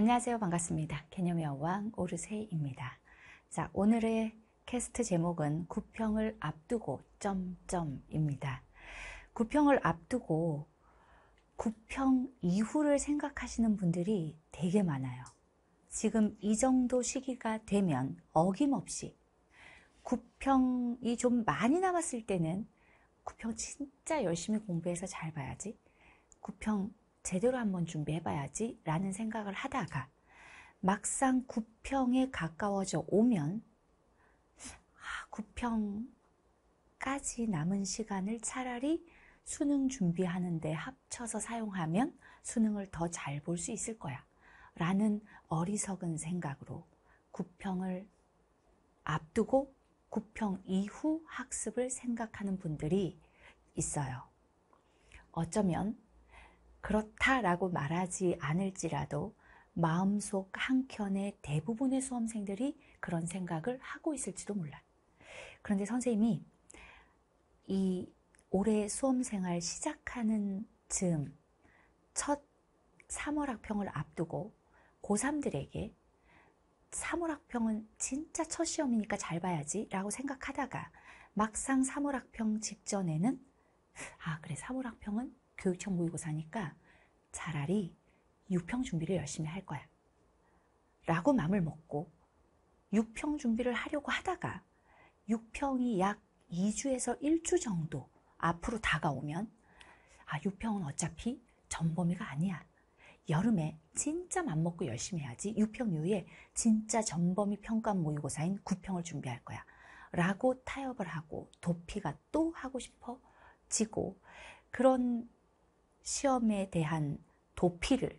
안녕하세요. 반갑습니다. 개념의 여왕 오르세입니다. 자, 오늘의 캐스트 제목은 구평을 앞두고 점점입니다. 구평을 앞두고 구평 이후를 생각하시는 분들이 되게 많아요. 지금 이 정도 시기가 되면 어김없이 구평이 좀 많이 남았을 때는 구평 진짜 열심히 공부해서 잘 봐야지. 구평 제대로 한번 준비해봐야지 라는 생각을 하다가 막상 구평에 가까워져 오면 아, 9평까지 남은 시간을 차라리 수능 준비하는데 합쳐서 사용하면 수능을 더 잘 볼 수 있을 거야. 라는 어리석은 생각으로 9평을 앞두고 구평 이후 학습을 생각하는 분들이 있어요. 어쩌면 그렇다라고 말하지 않을지라도 마음속 한켠에 대부분의 수험생들이 그런 생각을 하고 있을지도 몰라요. 그런데 선생님이 이 올해 수험생활 시작하는 즈음 첫 3월 학평을 앞두고 고3들에게 3월 학평은 진짜 첫 시험이니까 잘 봐야지 라고 생각하다가 막상 3월 학평 직전에는 아 그래 3월 학평은 교육청 모의고사니까 차라리 6평 준비를 열심히 할 거야. 라고 마음을 먹고 6평 준비를 하려고 하다가 6평이 약 2주에서 1주 정도 앞으로 다가오면 아, 6평은 어차피 전범위가 아니야. 여름에 진짜 맘먹고 열심히 해야지 6평 이후에 진짜 전범위 평가 모의고사인 9평을 준비할 거야. 라고 타협을 하고 도피가 또 하고 싶어지고 그런 시험에 대한 도피를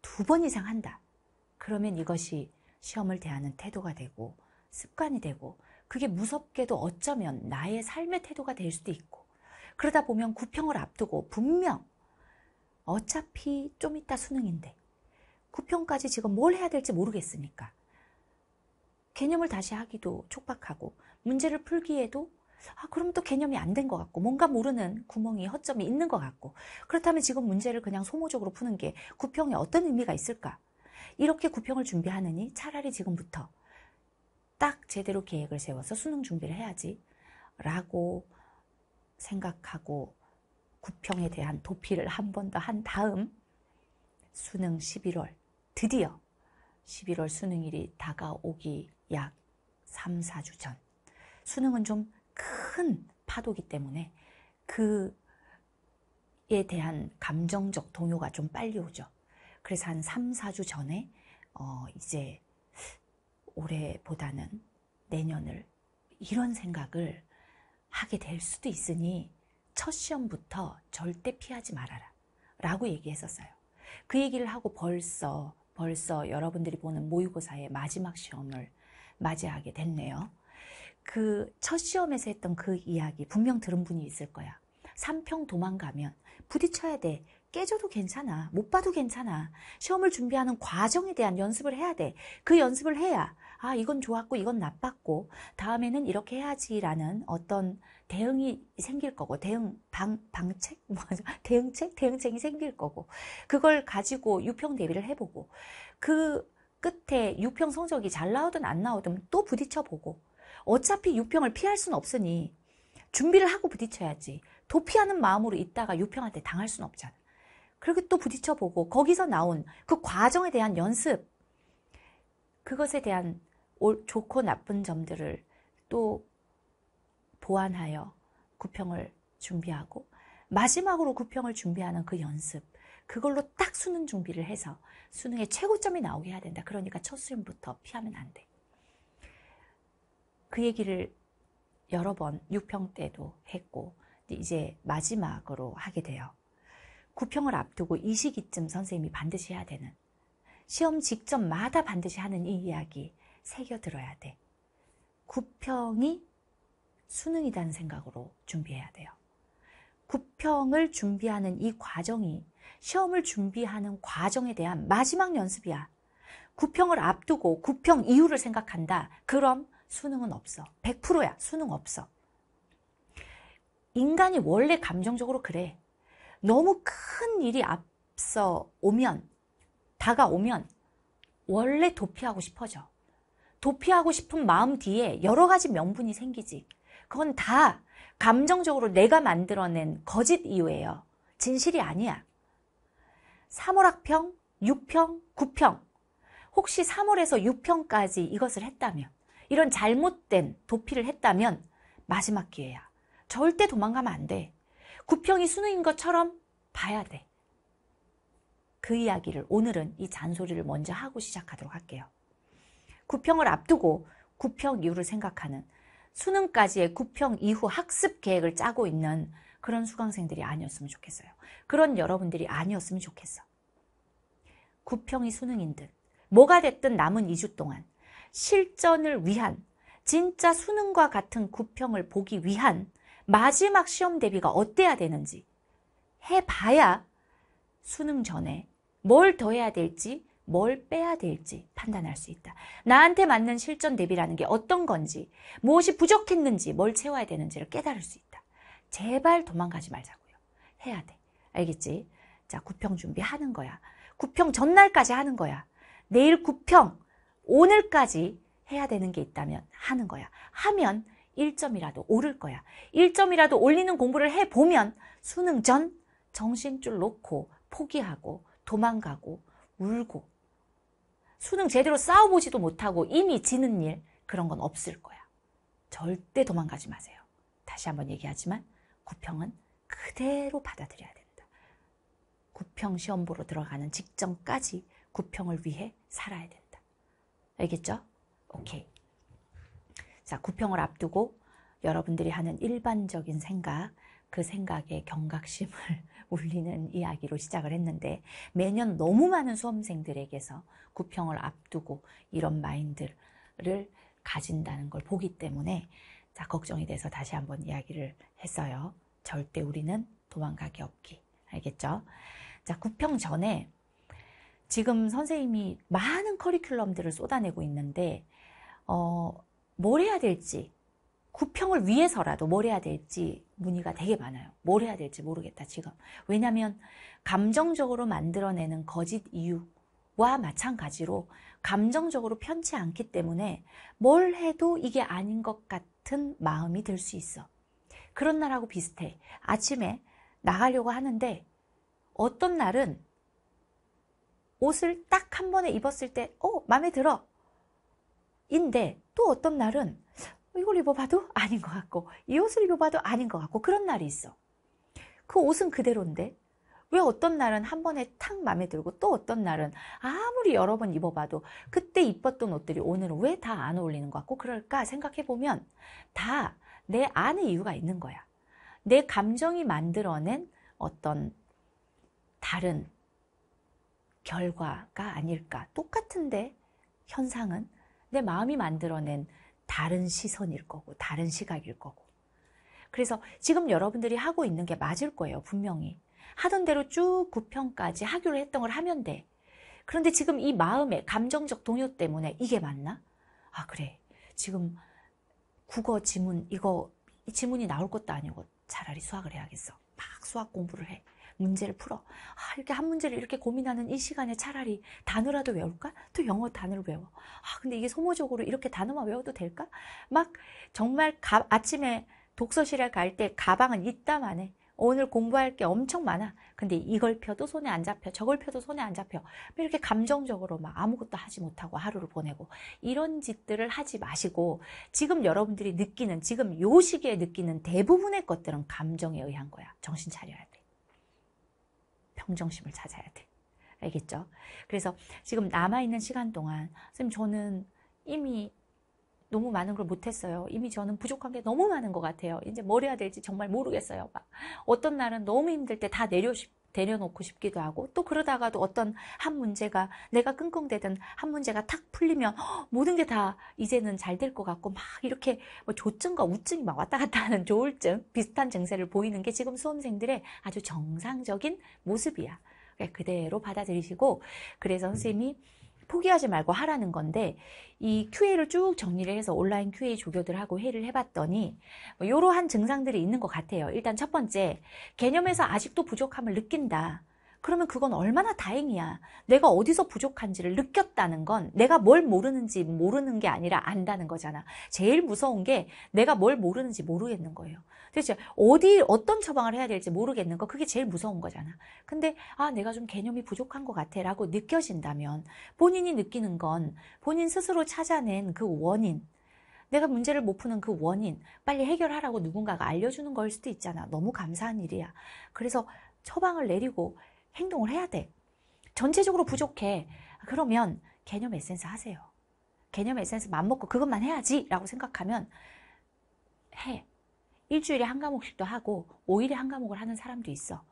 두 번 이상 한다. 그러면 이것이 시험을 대하는 태도가 되고 습관이 되고 그게 무섭게도 어쩌면 나의 삶의 태도가 될 수도 있고 그러다 보면 구평을 앞두고 분명 어차피 좀 이따 수능인데 구평까지 지금 뭘 해야 될지 모르겠으니까 개념을 다시 하기도 촉박하고 문제를 풀기에도 아, 그럼 또 개념이 안 된 것 같고, 뭔가 모르는 구멍이, 허점이 있는 것 같고, 그렇다면 지금 문제를 그냥 소모적으로 푸는 게구평이 어떤 의미가 있을까? 이렇게 구평을 준비하느니 차라리 지금부터 딱 제대로 계획을 세워서 수능 준비를 해야지. 라고 생각하고 구평에 대한 도피를 한 번 더 한 다음 수능 11월, 드디어 11월 수능일이 다가오기 약 3, 4주 전. 수능은 좀큰 파도기 때문에 그에 대한 감정적 동요가 좀 빨리 오죠. 그래서 한 3, 4주 전에 어 이제 올해보다는 내년을 이런 생각을 하게 될 수도 있으니 첫 시험부터 절대 피하지 말아라 라고 얘기했었어요. 그 얘기를 하고 벌써 벌써 여러분들이 보는 모의고사의 마지막 시험을 맞이하게 됐네요. 그첫 시험에서 했던 그 이야기 분명 들은 분이 있을 거야. 3평 도망가면 부딪혀야 돼. 깨져도 괜찮아. 못 봐도 괜찮아. 시험을 준비하는 과정에 대한 연습을 해야 돼. 그 연습을 해야 아 이건 좋았고 이건 나빴고 다음에는 이렇게 해야지라는 어떤 대응이 생길 거고 대응 방 방책 뭐죠 대응책 대응책이 생길 거고 그걸 가지고 6평 대비를 해보고 그 끝에 6평 성적이 잘 나오든 안 나오든 또 부딪혀보고 어차피 유평을 피할 수는 없으니 준비를 하고 부딪혀야지. 도피하는 마음으로 있다가 유평한테 당할 수는 없잖아. 그렇게 또 부딪혀보고 거기서 나온 그 과정에 대한 연습, 그것에 대한 좋고 나쁜 점들을 또 보완하여 구평을 준비하고 마지막으로 구평을 준비하는 그 연습, 그걸로 딱 수능 준비를 해서 수능의 최고점이 나오게 해야 된다. 그러니까 첫 수임부터 피하면 안 돼. 그 얘기를 여러 번 6평 때도 했고 이제 마지막으로 하게 돼요. 9평을 앞두고 이 시기쯤 선생님이 반드시 해야 되는 시험 직전마다 반드시 하는 이 이야기 새겨들어야 돼. 9평이 수능이라는 생각으로 준비해야 돼요. 9평을 준비하는 이 과정이 시험을 준비하는 과정에 대한 마지막 연습이야. 9평을 앞두고 9평 이후를 생각한다. 그럼 수능은 없어. 100%야. 수능 없어. 인간이 원래 감정적으로 그래. 너무 큰 일이 앞서 오면, 다가오면 원래 도피하고 싶어져. 도피하고 싶은 마음 뒤에 여러 가지 명분이 생기지. 그건 다 감정적으로 내가 만들어낸 거짓 이유예요. 진실이 아니야. 3월학평, 6평, 9평. 혹시 3월에서 6평까지 이것을 했다면 이런 잘못된 도피를 했다면 마지막 기회야. 절대 도망가면 안 돼. 구평이 수능인 것처럼 봐야 돼. 그 이야기를 오늘은 이 잔소리를 먼저 하고 시작하도록 할게요. 구평을 앞두고 구평 이후를 생각하는 수능까지의 구평 이후 학습 계획을 짜고 있는 그런 수강생들이 아니었으면 좋겠어요. 그런 여러분들이 아니었으면 좋겠어. 구평이 수능인 듯 뭐가 됐든 남은 2주 동안 실전을 위한 진짜 수능과 같은 구평을 보기 위한 마지막 시험 대비가 어때야 되는지 해봐야 수능 전에 뭘 더 해야 될지 뭘 빼야 될지 판단할 수 있다. 나한테 맞는 실전 대비라는 게 어떤 건지 무엇이 부족했는지 뭘 채워야 되는지를 깨달을 수 있다. 제발 도망가지 말자고요. 해야 돼. 알겠지? 자, 구평 준비하는 거야. 구평 전날까지 하는 거야. 내일 구평 오늘까지 해야 되는 게 있다면 하는 거야. 하면 1점이라도 오를 거야. 1점이라도 올리는 공부를 해보면 수능 전 정신줄 놓고 포기하고 도망가고 울고 수능 제대로 싸워보지도 못하고 이미 지는 일 그런 건 없을 거야. 절대 도망가지 마세요. 다시 한번 얘기하지만 구평은 그대로 받아들여야 된다. 구평 시험 보러 들어가는 직전까지 구평을 위해 살아야 된다. 알겠죠? 오케이. 자, 구평을 앞두고 여러분들이 하는 일반적인 생각, 그 생각에 경각심을 울리는 이야기로 시작을 했는데 매년 너무 많은 수험생들에게서 구평을 앞두고 이런 마인드를 가진다는 걸 보기 때문에 자, 걱정이 돼서 다시 한번 이야기를 했어요. 절대 우리는 도망가게 없기. 알겠죠? 자, 구평 전에 지금 선생님이 많은 커리큘럼들을 쏟아내고 있는데 어, 뭘 해야 될지 구평을 위해서라도 뭘 해야 될지 문의가 되게 많아요. 뭘 해야 될지 모르겠다 지금. 왜냐하면 감정적으로 만들어내는 거짓 이유와 마찬가지로 감정적으로 편치 않기 때문에 뭘 해도 이게 아닌 것 같은 마음이 들 수 있어. 그런 날하고 비슷해. 아침에 나가려고 하는데 어떤 날은 옷을 딱 한 번에 입었을 때, 어, 마음에 들어. 인데, 또 어떤 날은, 이걸 입어봐도 아닌 것 같고, 이 옷을 입어봐도 아닌 것 같고, 그런 날이 있어. 그 옷은 그대로인데, 왜 어떤 날은 한 번에 탁 마음에 들고, 또 어떤 날은 아무리 여러 번 입어봐도, 그때 입었던 옷들이 오늘은 왜 다 안 어울리는 것 같고, 그럴까 생각해보면, 다 내 안에 이유가 있는 거야. 내 감정이 만들어낸 어떤 다른 결과가 아닐까. 똑같은데 현상은 내 마음이 만들어낸 다른 시선일 거고, 다른 시각일 거고. 그래서 지금 여러분들이 하고 있는 게 맞을 거예요, 분명히. 하던 대로 쭉 9편까지 하기로 했던 걸 하면 돼. 그런데 지금 이 마음의 감정적 동요 때문에 이게 맞나? 아, 그래. 지금 국어 지문, 이거, 이 지문이 나올 것도 아니고 차라리 수학을 해야겠어. 막 수학 공부를 해. 문제를 풀어. 아, 이렇게 한 문제를 이렇게 고민하는 이 시간에 차라리 단어라도 외울까? 또 영어 단어를 외워. 아, 근데 이게 소모적으로 이렇게 단어만 외워도 될까? 막 정말 가, 아침에 독서실에 갈 때 가방은 이따만 해. 오늘 공부할 게 엄청 많아. 근데 이걸 펴도 손에 안 잡혀. 저걸 펴도 손에 안 잡혀. 이렇게 감정적으로 막 아무것도 하지 못하고 하루를 보내고 이런 짓들을 하지 마시고 지금 여러분들이 느끼는 지금 요 시기에 느끼는 대부분의 것들은 감정에 의한 거야. 정신 차려야 돼. 평정심을 찾아야 돼. 알겠죠? 그래서 지금 남아있는 시간 동안 선생님 저는 이미 너무 많은 걸 못했어요. 이미 저는 부족한 게 너무 많은 것 같아요. 이제 뭘 해야 될지 정말 모르겠어요. 막 어떤 날은 너무 힘들 때 다 내려놓고 내려놓고 싶기도 하고 또 그러다가도 어떤 한 문제가 내가 끙끙대던 한 문제가 탁 풀리면 모든 게 다 이제는 잘 될 것 같고 막 이렇게 뭐 조증과 우증이 막 왔다 갔다 하는 조울증 비슷한 증세를 보이는 게 지금 수험생들의 아주 정상적인 모습이야. 그러니까 그대로 받아들이시고 그래서 선생님이 포기하지 말고 하라는 건데 이 QA를 쭉 정리를 해서 온라인 QA 조교들하고 회의를 해봤더니 뭐 이러한 증상들이 있는 것 같아요. 일단 첫 번째 개념에서 아직도 부족함을 느낀다. 그러면 그건 얼마나 다행이야. 내가 어디서 부족한지를 느꼈다는 건 내가 뭘 모르는지 모르는 게 아니라 안다는 거잖아. 제일 무서운 게 내가 뭘 모르는지 모르겠는 거예요. 도대체 어디 어떤 처방을 해야 될지 모르겠는 거 그게 제일 무서운 거잖아. 근데 아 내가 좀 개념이 부족한 것 같아라고 느껴진다면 본인이 느끼는 건 본인 스스로 찾아낸 그 원인 내가 문제를 못 푸는 그 원인 빨리 해결하라고 누군가가 알려주는 걸 수도 있잖아. 너무 감사한 일이야. 그래서 처방을 내리고 행동을 해야 돼. 전체적으로 부족해. 그러면 개념 에센스 하세요. 개념 에센스 맘먹고 그것만 해야지 라고 생각하면 해. 일주일에 한 과목씩도 하고 5일에 한 과목을 하는 사람도 있어.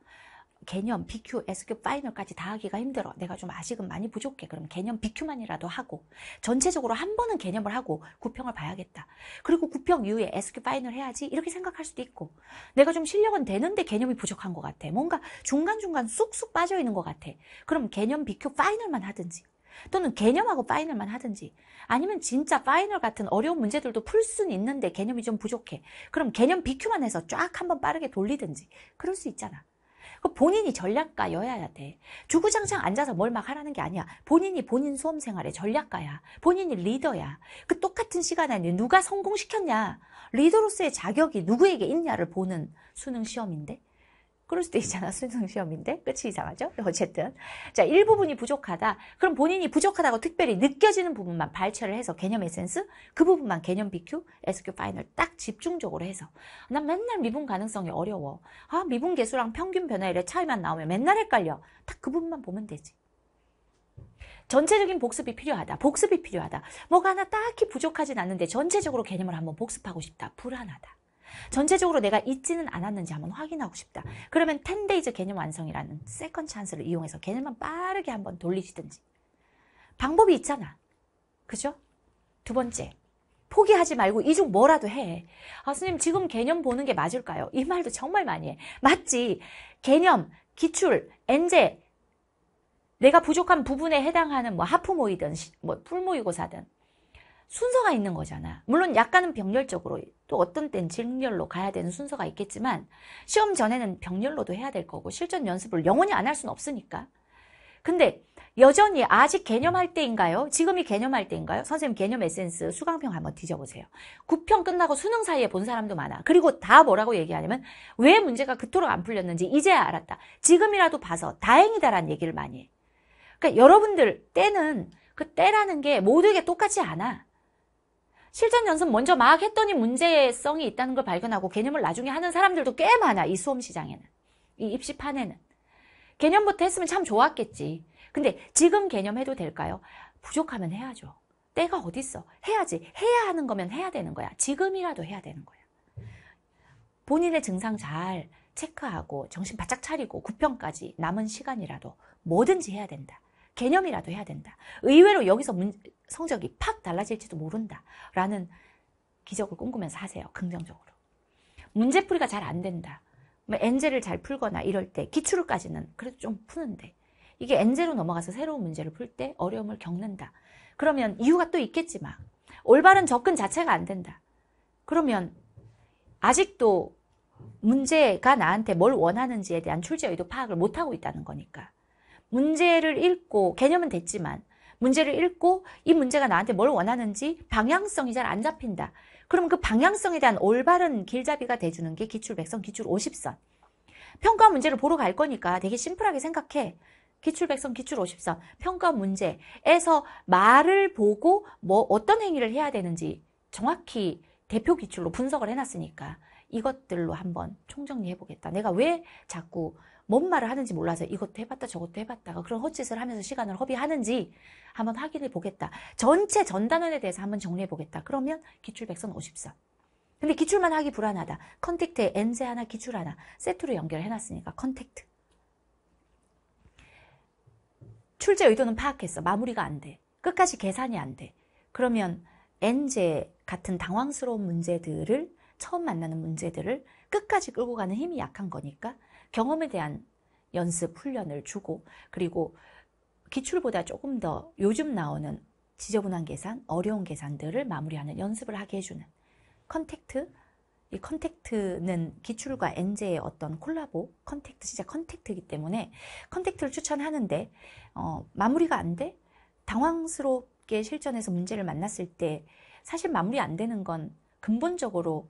개념, BQ, SQ, 파이널까지 다 하기가 힘들어. 내가 좀 아직은 많이 부족해. 그럼 개념 BQ만이라도 하고 전체적으로 한 번은 개념을 하고 구평을 봐야겠다. 그리고 구평 이후에 SQ 파이널 해야지 이렇게 생각할 수도 있고 내가 좀 실력은 되는데 개념이 부족한 것 같아. 뭔가 중간중간 쑥쑥 빠져있는 것 같아. 그럼 개념 BQ 파이널만 하든지 또는 개념하고 파이널만 하든지 아니면 진짜 파이널 같은 어려운 문제들도 풀 수는 있는데 개념이 좀 부족해. 그럼 개념 BQ만 해서 쫙 한번 빠르게 돌리든지 그럴 수 있잖아. 그 본인이 전략가여야 돼. 주구장창 앉아서 뭘 막 하라는 게 아니야. 본인이 본인 수험 생활의 전략가야. 본인이 리더야. 그 똑같은 시간 안에 누가 성공시켰냐. 리더로서의 자격이 누구에게 있냐를 보는 수능 시험인데. 그럴 수도 있잖아. 수능 시험인데. 끝이 이상하죠? 어쨌든. 자, 일부분이 부족하다. 그럼 본인이 부족하다고 특별히 느껴지는 부분만 발췌를 해서 개념 에센스, 그 부분만 개념 BQ, SQ 파이널 딱 집중적으로 해서. 난 맨날 미분 가능성이 어려워. 아, 미분 개수랑 평균 변화율의 차이만 나오면 맨날 헷갈려. 딱 그 부분만 보면 되지. 전체적인 복습이 필요하다. 복습이 필요하다. 뭐가 하나 딱히 부족하진 않는데 전체적으로 개념을 한번 복습하고 싶다. 불안하다. 전체적으로 내가 잊지는 않았는지 한번 확인하고 싶다. 그러면 10days 개념 완성이라는 세컨 찬스를 이용해서 개념만 빠르게 한번 돌리시든지. 방법이 있잖아. 그죠? 두 번째, 포기하지 말고 이중 뭐라도 해. 아, 스님 지금 개념 보는 게 맞을까요? 이 말도 정말 많이 해. 맞지. 개념, 기출, 엔제, 내가 부족한 부분에 해당하는 뭐 하프모이든 뭐풀모이고사든 순서가 있는 거잖아. 물론 약간은 병렬적으로 또 어떤 땐 직렬로 가야 되는 순서가 있겠지만 시험 전에는 병렬로도 해야 될 거고 실전 연습을 영원히 안 할 수는 없으니까. 근데 여전히 아직 개념할 때인가요? 지금이 개념할 때인가요? 선생님 개념 에센스 수강평 한번 뒤져보세요. 9평 끝나고 수능 사이에 본 사람도 많아. 그리고 다 뭐라고 얘기하냐면 왜 문제가 그토록 안 풀렸는지 이제야 알았다. 지금이라도 봐서 다행이다라는 얘기를 많이 해. 그러니까 여러분들 때는 그 때라는 게 모두에게 똑같지 않아. 실전 연습 먼저 막 했더니 문제성이 있다는 걸 발견하고 개념을 나중에 하는 사람들도 꽤 많아. 이 수험 시장에는. 이 입시판에는. 개념부터 했으면 참 좋았겠지. 근데 지금 개념 해도 될까요? 부족하면 해야죠. 때가 어딨어. 해야지. 해야 하는 거면 해야 되는 거야. 지금이라도 해야 되는 거야. 본인의 증상 잘 체크하고 정신 바짝 차리고 구평까지 남은 시간이라도 뭐든지 해야 된다. 개념이라도 해야 된다. 의외로 여기서 문, 성적이 팍 달라질지도 모른다. 라는 기적을 꿈꾸면서 하세요. 긍정적으로. 문제풀이가 잘 안 된다. 뭐 엔젤을잘 풀거나 이럴 때 기출까지는 그래도 좀 푸는데 이게 엔젤로 넘어가서 새로운 문제를 풀 때 어려움을 겪는다. 그러면 이유가 또 있겠지만 올바른 접근 자체가 안 된다. 그러면 아직도 문제가 나한테 뭘 원하는지에 대한 출제 의도 파악을 못하고 있다는 거니까 문제를 읽고 개념은 됐지만 문제를 읽고 이 문제가 나한테 뭘 원하는지 방향성이 잘 안 잡힌다. 그럼 그 방향성에 대한 올바른 길잡이가 돼주는 게 기출 100선, 기출 50선. 평가 문제를 보러 갈 거니까 되게 심플하게 생각해. 기출 100선, 기출 50선, 평가 문제에서 말을 보고 뭐 어떤 행위를 해야 되는지 정확히 대표 기출로 분석을 해놨으니까 이것들로 한번 총정리해보겠다. 내가 왜 자꾸 뭔 말을 하는지 몰라서 이것도 해봤다 저것도 해봤다가 그런 헛짓을 하면서 시간을 허비하는지 한번 확인해 보겠다. 전체 전단원에 대해서 한번 정리해 보겠다. 그러면 기출 100선 50선. 근데 기출만 하기 불안하다. 컨택트에 엔제 하나 기출 하나 세트로 연결해 놨으니까 컨택트. 출제 의도는 파악했어. 마무리가 안 돼. 끝까지 계산이 안 돼. 그러면 엔제 같은 당황스러운 문제들을 처음 만나는 문제들을 끝까지 끌고 가는 힘이 약한 거니까 경험에 대한 연습 훈련을 주고 그리고 기출보다 조금 더 요즘 나오는 지저분한 계산, 어려운 계산들을 마무리하는 연습을 하게 해주는 컨택트 이 컨택트는 기출과 엔제의 어떤 콜라보, 컨택트, 진짜 컨택트이기 때문에 컨택트를 추천하는데 어, 마무리가 안 돼? 당황스럽게 실전에서 문제를 만났을 때 사실 마무리 안 되는 건 근본적으로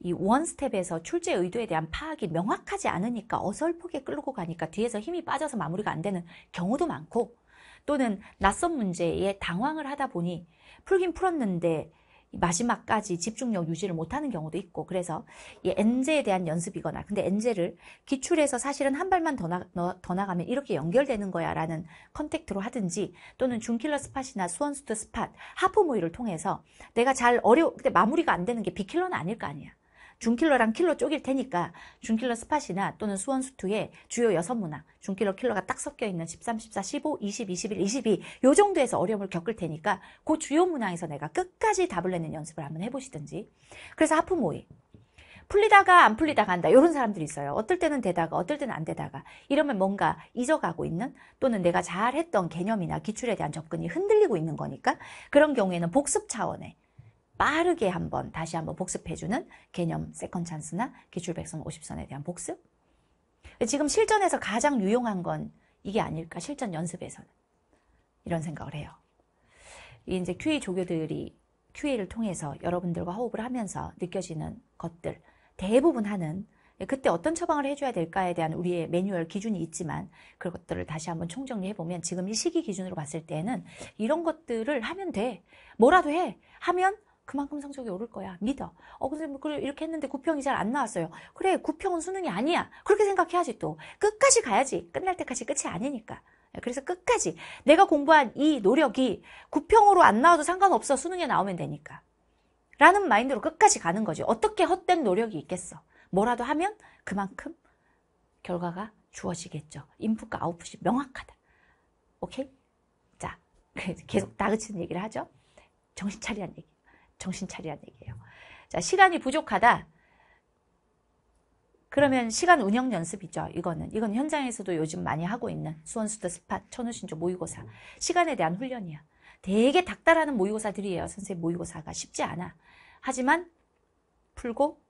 이 원스텝에서 출제 의도에 대한 파악이 명확하지 않으니까 어설프게 끌고 가니까 뒤에서 힘이 빠져서 마무리가 안 되는 경우도 많고 또는 낯선 문제에 당황을 하다 보니 풀긴 풀었는데 마지막까지 집중력 유지를 못하는 경우도 있고 그래서 이 엔제에 대한 연습이거나 근데 엔제를 기출해서 사실은 한 발만 더, 나, 더 나가면 이렇게 연결되는 거야 라는 컨택트로 하든지 또는 중킬러 스팟이나 수원수트 스팟 하프 모이를 통해서 내가 잘 어려 근데 마무리가 안 되는 게 비킬러는 아닐 거 아니야 중킬러랑 킬러 쪼갤 테니까 중킬러 스팟이나 또는 수원 수투의 주요 여섯 문항, 중킬러 킬러가 딱 섞여 있는 13, 14, 15, 20, 21, 22요 정도에서 어려움을 겪을 테니까 그 주요 문항에서 내가 끝까지 답을 내는 연습을 한번 해보시든지 그래서 하프 모의 풀리다가 안 풀리다가 한다 이런 사람들이 있어요 어떨 때는 되다가 어떨 때는 안 되다가 이러면 뭔가 잊어가고 있는 또는 내가 잘했던 개념이나 기출에 대한 접근이 흔들리고 있는 거니까 그런 경우에는 복습 차원의 빠르게 한번 다시 한번 복습해주는 개념 세컨 찬스나 기출백선 50선에 대한 복습. 지금 실전에서 가장 유용한 건 이게 아닐까 실전 연습에서는 이런 생각을 해요. 이제 QA 조교들이 QA를 통해서 여러분들과 호흡을 하면서 느껴지는 것들 대부분 하는 그때 어떤 처방을 해줘야 될까에 대한 우리의 매뉴얼 기준이 있지만 그것들을 다시 한번 총정리해보면 지금 이 시기 기준으로 봤을 때는 이런 것들을 하면 돼. 뭐라도 해. 하면 그만큼 성적이 오를 거야. 믿어. 어, 근데 뭐 이렇게 했는데 9평이 잘 안 나왔어요. 그래, 9평은 수능이 아니야. 그렇게 생각해야지 또. 끝까지 가야지. 끝날 때까지 끝이 아니니까. 예, 그래서 끝까지 내가 공부한 이 노력이 9평으로 안 나와도 상관없어. 수능에 나오면 되니까. 라는 마인드로 끝까지 가는 거지. 어떻게 헛된 노력이 있겠어. 뭐라도 하면 그만큼 결과가 주어지겠죠. 인풋과 아웃풋이 명확하다. 오케이? 자, 계속 다그치는 얘기를 하죠. 정신 차리란 얘기. 정신 차리란 얘기예요. 자, 시간이 부족하다. 그러면 시간 운영 연습이죠. 이거는 이건 현장에서도 요즘 많이 하고 있는 수원수도 스팟 천우신조 모의고사 시간에 대한 훈련이야. 되게 닥달하는 모의고사들이에요. 선생님 모의고사가 쉽지 않아. 하지만 풀고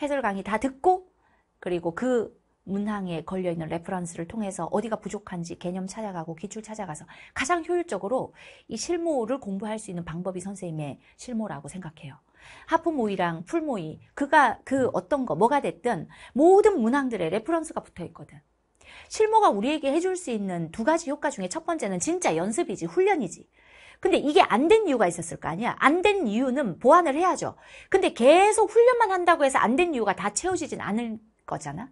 해설 강의 다 듣고 그리고 그 문항에 걸려있는 레퍼런스를 통해서 어디가 부족한지 개념 찾아가고 기출 찾아가서 가장 효율적으로 이 실무를 공부할 수 있는 방법이 선생님의 실무라고 생각해요. 하프모이랑 풀모이 그가 그 어떤 거 뭐가 됐든 모든 문항들에 레퍼런스가 붙어 있거든. 실무가 우리에게 해줄 수 있는 두 가지 효과 중에 첫 번째는 진짜 연습이지 훈련이지. 근데 이게 안 된 이유가 있었을 거 아니야. 안 된 이유는 보완을 해야죠. 근데 계속 훈련만 한다고 해서 안 된 이유가 다 채워지진 않을 거잖아.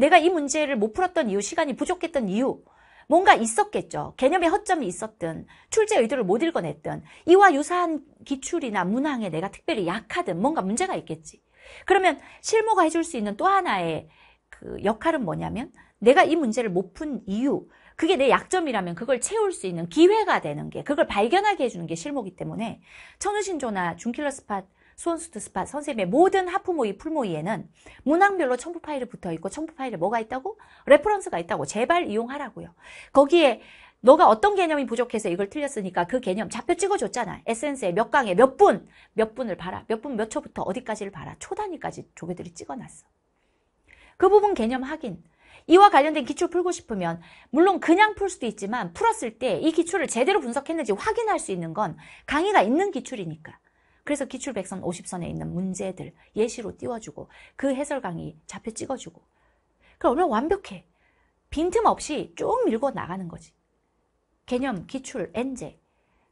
내가 이 문제를 못 풀었던 이유, 시간이 부족했던 이유, 뭔가 있었겠죠. 개념의 허점이 있었든 출제 의도를 못 읽어냈든 이와 유사한 기출이나 문항에 내가 특별히 약하든 뭔가 문제가 있겠지. 그러면 실무가 해줄 수 있는 또 하나의 그 역할은 뭐냐면 내가 이 문제를 못 푼 이유 그게 내 약점이라면 그걸 채울 수 있는 기회가 되는 게 그걸 발견하게 해주는 게 실무기 때문에 천우신조나 중킬러 스팟 수원수트스팟 선생님의 모든 하프모의풀모의에는 문항별로 첨부 파일이 붙어있고 첨부 파일에 뭐가 있다고? 레퍼런스가 있다고 제발 이용하라고요. 거기에 너가 어떤 개념이 부족해서 이걸 틀렸으니까 그 개념 좌표 찍어줬잖아. 에센스에 몇 강에 몇 분, 몇 분을 봐라. 몇 분, 몇 초부터 어디까지를 봐라. 초단위까지 조개들이 찍어놨어. 그 부분 개념 확인. 이와 관련된 기출 풀고 싶으면 물론 그냥 풀 수도 있지만 풀었을 때 이 기출을 제대로 분석했는지 확인할 수 있는 건 강의가 있는 기출이니까. 그래서 기출백선 50선에 있는 문제들 예시로 띄워주고 그 해설 강의 좌표 찍어주고 그러면 럼 완벽해. 빈틈없이 쭉 밀고 나가는 거지. 개념, 기출, 엔제,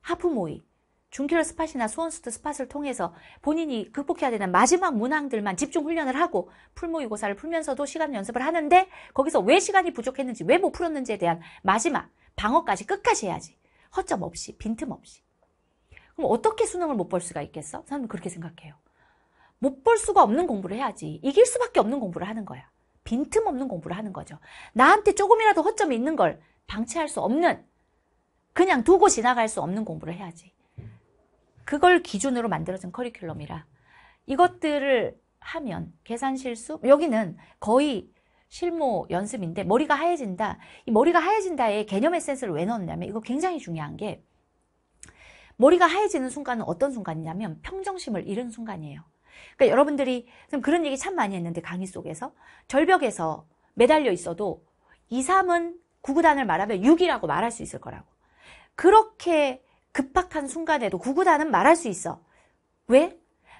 하프 모의, 중키럴 스팟이나 수원수트 스팟을 통해서 본인이 극복해야 되는 마지막 문항들만 집중 훈련을 하고 풀모의고사를 풀면서도 시간 연습을 하는데 거기서 왜 시간이 부족했는지 왜 못 풀었는지에 대한 마지막 방어까지 끝까지 해야지. 허점 없이 빈틈 없이. 그럼 어떻게 수능을 못 볼 수가 있겠어? 저는 그렇게 생각해요. 못 볼 수가 없는 공부를 해야지. 이길 수밖에 없는 공부를 하는 거야. 빈틈없는 공부를 하는 거죠. 나한테 조금이라도 허점이 있는 걸 방치할 수 없는, 그냥 두고 지나갈 수 없는 공부를 해야지. 그걸 기준으로 만들어진 커리큘럼이라 이것들을 하면 계산 실수, 여기는 거의 실무 연습인데 머리가 하얘진다. 이 머리가 하얘진다의 개념 에센스를왜 넣었냐면 이거 굉장히 중요한 게 머리가 하얘지는 순간은 어떤 순간이냐면 평정심을 잃은 순간이에요. 그러니까 여러분들이 그런 얘기 참 많이 했는데 강의 속에서 절벽에서 매달려 있어도 2, 3은 구구단을 말하면 6이라고 말할 수 있을 거라고. 그렇게 급박한 순간에도 구구단은 말할 수 있어. 왜?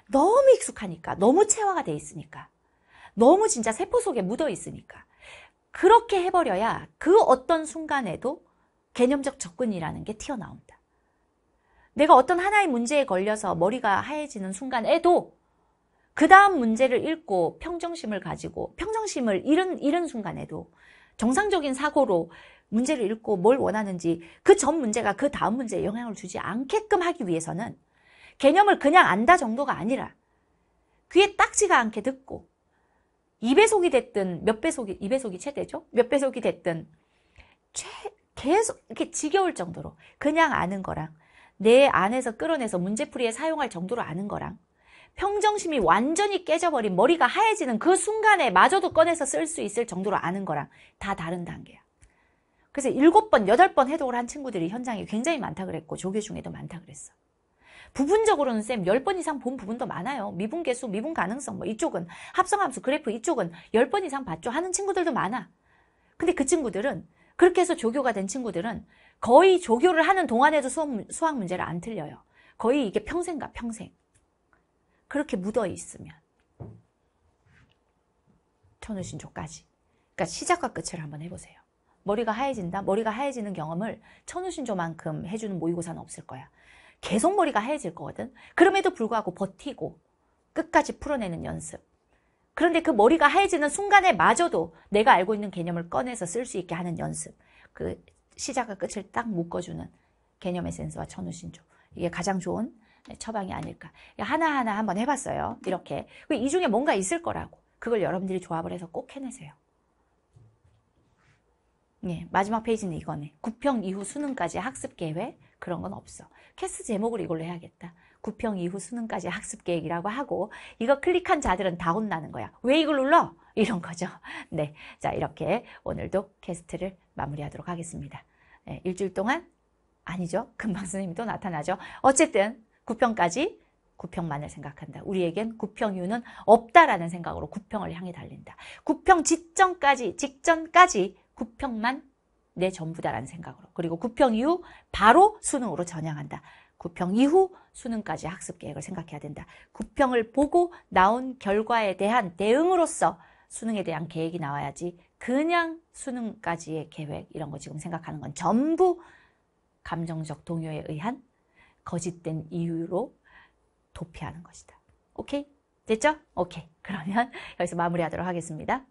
너무 익숙하니까. 너무 체화가 돼 있으니까. 너무 진짜 세포 속에 묻어 있으니까. 그렇게 해버려야 그 어떤 순간에도 개념적 접근이라는 게 튀어나온다. 내가 어떤 하나의 문제에 걸려서 머리가 하얘지는 순간에도 그 다음 문제를 읽고 평정심을 가지고 평정심을 잃은, 잃은 순간에도 정상적인 사고로 문제를 읽고 뭘 원하는지 그 전 문제가 그 다음 문제에 영향을 주지 않게끔 하기 위해서는 개념을 그냥 안다 정도가 아니라 귀에 딱지가 않게 듣고 2배속이 됐든 몇 배속이 2배속이 최대죠? 몇 배속이 됐든 최, 계속 이렇게 지겨울 정도로 그냥 아는 거랑 내 안에서 끌어내서 문제풀이에 사용할 정도로 아는 거랑 평정심이 완전히 깨져버린 머리가 하얘지는 그 순간에 마저도 꺼내서 쓸 수 있을 정도로 아는 거랑 다 다른 단계야. 그래서 일곱 번, 여덟 번 해독을 한 친구들이 현장에 굉장히 많다 그랬고 조교 중에도 많다 그랬어. 부분적으로는 쌤 10번 이상 본 부분도 많아요. 미분 개수, 미분 가능성 뭐 이쪽은 합성함수 그래프 이쪽은 10번 이상 봤죠 하는 친구들도 많아. 근데 그 친구들은 그렇게 해서 조교가 된 친구들은 거의 조교를 하는 동안에도 수학, 수학 문제를 안 틀려요. 거의 이게 평생가 평생. 그렇게 묻어 있으면. 천우신조까지. 그러니까 시작과 끝을 한번 해보세요. 머리가 하얘진다? 머리가 하얘지는 경험을 천우신조만큼 해주는 모의고사는 없을 거야. 계속 머리가 하얘질 거거든. 그럼에도 불구하고 버티고 끝까지 풀어내는 연습. 그런데 그 머리가 하얘지는 순간에 마저도 내가 알고 있는 개념을 꺼내서 쓸 수 있게 하는 연습. 그 시작과 끝을 딱 묶어주는 개념의 센스와 천우신조. 이게 가장 좋은 처방이 아닐까. 하나하나 한번 해봤어요. 이렇게. 그 이 중에 뭔가 있을 거라고. 그걸 여러분들이 조합을 해서 꼭 해내세요. 예, 마지막 페이지는 이거네. 구평 이후 수능까지 학습 계획 그런 건 없어. 캐스 제목을 이걸로 해야겠다. 구평 이후 수능까지 학습 계획이라고 하고 이거 클릭한 자들은 다 혼나는 거야. 왜 이걸 눌러? 이런 거죠. 네, 자 이렇게 오늘도 캐스트를 마무리하도록 하겠습니다. 예, 일주일 동안 아니죠. 금방 스님이 또 나타나죠. 어쨌든 구평까지구평만을 생각한다. 우리에겐 구평이유는 없다라는 생각으로 구평을 향해 달린다. 구평 직전까지 직전까지 구평만내 전부다라는 생각으로 그리고 구평 이후 바로 수능으로 전향한다. 구평 이후 수능까지 학습 계획을 생각해야 된다. 구평을 보고 나온 결과에 대한 대응으로서 수능에 대한 계획이 나와야지 그냥 수능까지의 계획 이런 거 지금 생각하는 건 전부 감정적 동요에 의한 거짓된 이유로 도피하는 것이다. 오케이? 됐죠? 오케이. 그러면 여기서 마무리하도록 하겠습니다.